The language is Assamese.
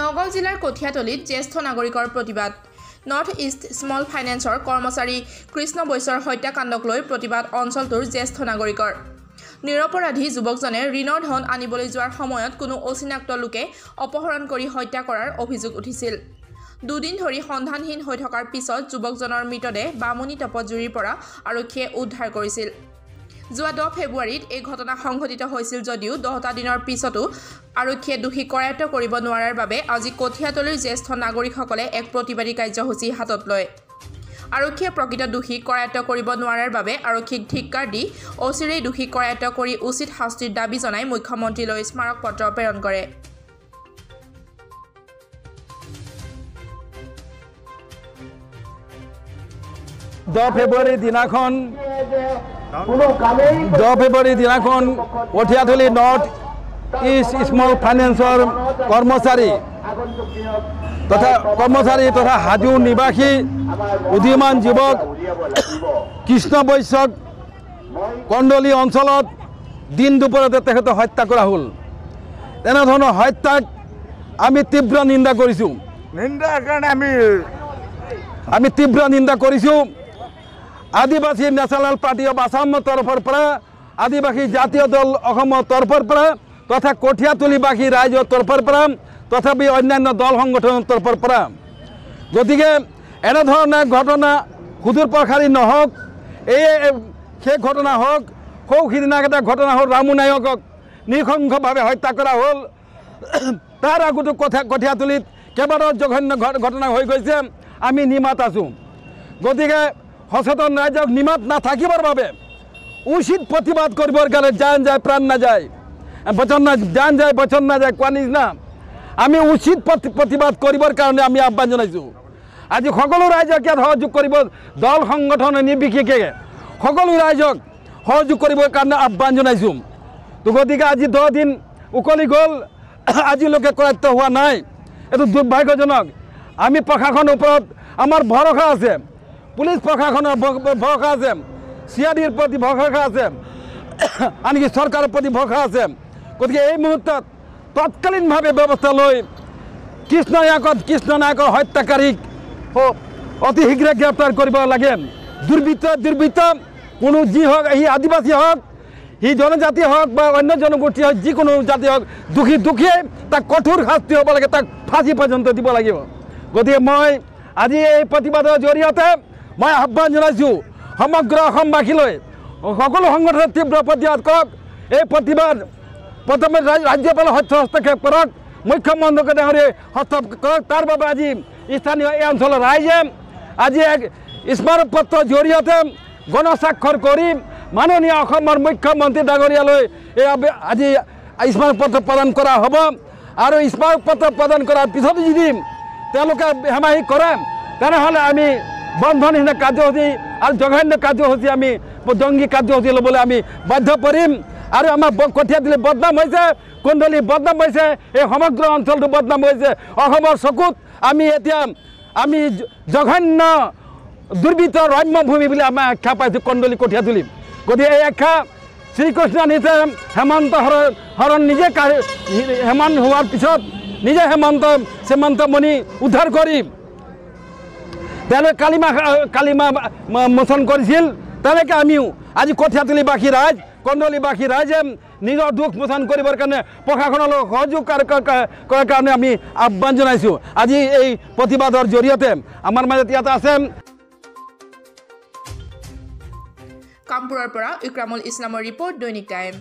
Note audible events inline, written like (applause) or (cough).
নগাঁও জিলাৰ কঠীয়াতলীত জ্যেষ্ঠ নাগৰিকৰ প্ৰতিবাদ নৰ্থ ইষ্ট স্মল ফাইনেন্সৰ কৰ্মচাৰী কৃষ্ণ বৈশ্যৰ হত্যাকাণ্ডক লৈ প্ৰতিবাদ অঞ্চলটোৰ জ্যেষ্ঠ নাগৰিকৰ নিৰপৰাধী যুৱকজনে ঋণৰ ধন আনিবলৈ যোৱাৰ সময়ত কোনো অচিনাক্ত লোকে অপহৰণ কৰি হত্যা কৰাৰ অভিযোগ উঠিছিল দুদিন ধৰি সন্ধানহীন হৈ থকাৰ পিছত যুৱকজনৰ মৃতদেহ বামুণী টপজুৰিৰ পৰা আৰক্ষীয়ে উদ্ধাৰ কৰিছিল যোৱা দহ ফেব্ৰুৱাৰীত এই ঘটনা সংঘটিত হৈছিল যদিও দহটা দিনৰ পিছতো আৰক্ষীয়ে দোষী কৰায়ত্ব কৰিব নোৱাৰাৰ বাবে আজি কঠীয়াতলীৰ জ্যেষ্ঠ নাগৰিকসকলে এক প্ৰতিবাদী কাৰ্যসূচী হাতত লয় আৰক্ষীয়ে প্ৰকৃত দোষী কৰায়ত্ব কৰিব নোৱাৰাৰ বাবে আৰক্ষীক ধিক্কাৰ দি অচিৰেই দোষী কৰায়ত্ব কৰি উচিত শাস্তিৰ দাবী জনাই মুখ্যমন্ত্ৰীলৈ স্মাৰক পত্ৰ প্ৰেৰণ কৰে দহ ফেব্ৰুৱাৰী দিনাখন দহ ফেব্ৰুয়াৰি দিনাখন কঠিয়াথলী নৰ্থ ইষ্ট স্মল ফাইনেন্সৰ কৰ্মচাৰী তথা কৰ্মচাৰী তথা হাজু নিবাসী উদীয়মান যুৱক কৃষ্ণ বৈশ্যক কন্দলি অঞ্চলত দিন দুপৰতে তেখেতক হত্যা কৰা হল তেনেধৰণৰ হত্যাক আমি তীব্ৰ নিন্দা কৰিছোঁ নিন্দা কাৰণে আমি আমি তীব্ৰ নিন্দা কৰিছোঁ Adivasi national party of Assam তৰফেৰ পৰা আদিবাসী জাতীয় দল অসমৰ তৰফৰ পৰা তথা কঠিয়াতলিবাসী ৰাইজৰ তৰফৰ পৰা তথাপি অন্যান্য দল সংগঠনৰ তৰফৰ পৰা গতিকে এনেধৰণে ঘটনা সুদূৰপ্ৰসাৰী নহওক এই শেষ ঘটনা হওক সৌ সিদিনা এটা ঘটনা হ'ল ৰামু নায়কক নৃশংসভাৱে হত্যা কৰা হ'ল (coughs) তাৰ আগতো কঠা কঠিয়াতলিত কেইবাটাও জঘন্য ঘটনা হৈ গৈছে আমি নিমাত আছোঁ গতিকে সচেতন ৰাইজক নিমাত নাথাকিবৰ বাবে উচিত প্ৰতিবাদ কৰিবৰ কাৰণে যান যায় প্ৰাণ নাযায় বচন না যান যায় বচন নাযায় কোৱা নিচিনা আমি উচিত প্ৰতি প্ৰতিবাদ কৰিবৰ কাৰণে আমি আহ্বান জনাইছোঁ আজি সকলো ৰাইজক ইয়াত সহযোগ কৰিব দল সংগঠনে নিৰ্বিশেষে সকলো ৰাইজক সহযোগ কৰিবৰ কাৰণে আহ্বান জনাইছোঁ তো গতিকে আজি দহ দিন উকলি গ'ল (clears throat) আজিলৈকে কৰায়ত্ব হোৱা নাই এইটো দুৰ্ভাগ্যজনক আমি প্ৰশাসনৰ ওপৰত আমাৰ ভৰসা আছে পুলিচ প্ৰশাসনৰ ভৰসা আছে চি আৰ ডিৰ প্ৰতি ভৰসা আছে (coughs) আনকি চৰকাৰৰ প্ৰতি ভৰসা আছে গতিকে এই মুহূৰ্তত তৎকালীনভাৱে ব্যৱস্থা লৈ কৃষ্ণ নায়কত কৃষ্ণ নায়কৰ হত্যাকাৰীক অতি শীঘ্ৰে গ্ৰেপ্তাৰ কৰিব লাগে দুৰ্বৃত্ত দুৰ্বৃত্ত কোনো যি হওক সি আদিবাসী হওক সি জনজাতি হওক বা অন্য জনগোষ্ঠী হওক যিকোনো জাতি হওক দোষী দোষীয়ে তাক কঠোৰ শাস্তি হ'ব লাগে তাক ফাঁচি পৰ্যন্ত দিব লাগিব গতিকে মই আজি এই প্ৰতিবাদৰ জৰিয়তে মই আহ্বান জনাইছোঁ সমগ্ৰ অসমবাসীলৈ সকলো সংগঠনে তীব্ৰ প্ৰতিবাদ কৰক এই প্ৰতিবাদ প্ৰথমে ৰাজ্যপালে সত্য হস্তক্ষেপ কৰক মুখ্যমন্ত্ৰীকে ডাঙৰি হস্তক্ষেপ কৰক তাৰ বাবে আজি স্থানীয় এই অঞ্চলৰ ৰাইজে আজি এক স্মাৰক পত্ৰৰ জৰিয়তে গণস্বাক্ষৰ কৰি মাননীয় অসমৰ মুখ্যমন্ত্ৰী ডাঙৰীয়ালৈ এই আজি স্মাৰক পত্ৰ প্ৰদান কৰা হ'ব আৰু স্মাৰক পত্ৰ প্ৰদান কৰাৰ পিছত যদি তেওঁলোকে হেমাহি কৰে তেনেহ'লে আমি বন্ধনহীন কাৰ্যসূচী আৰু জঘন্য কাৰ্যসূচী আমি জংগী কাৰ্যসূচী ল'বলৈ আমি বাধ্য কৰিম আৰু আমাৰ কঠীয়া দিলে বদনাম হৈছে কুণ্ডলী বদনাম হৈছে এই সমগ্ৰ অঞ্চলটো বদনাম হৈছে অসমৰ চকুত আমি এতিয়া আমি জঘন্য দুৰ্বৃত্ত ৰম্যভূমি বুলি আমাৰ আখ্যা পাইছোঁ কণ্ডলী কঠীয়া তুলিম গতিকে এই আখ্যা শ্ৰীকৃষ্ণ নিজে হেমন্ত হৰণ হৰণ নিজে হেমন্ত হোৱাৰ পিছত নিজে হেমন্ত শ্ৰীমন্তমণি উদ্ধাৰ কৰিম তেওঁলোকে কালিমা কালিমা মোচন কৰিছিল তেনেকে আমিও আজি কঠিয়াতলি ৰাইজ কন্দলিবাসী ৰাইজে নিজৰ দুখ মোচন কৰিবৰ কাৰণে প্ৰশাসনৰ লগত সহযোগ কৰাৰ কাৰণে আমি আহ্বান জনাইছোঁ আজি এই প্ৰতিবাদৰ জৰিয়তে আমাৰ মাজত ইয়াত আছে কামপুৰৰ পৰা ইকৰামুল ইছলামৰ ৰিপৰ্ট দৈনিক টাইম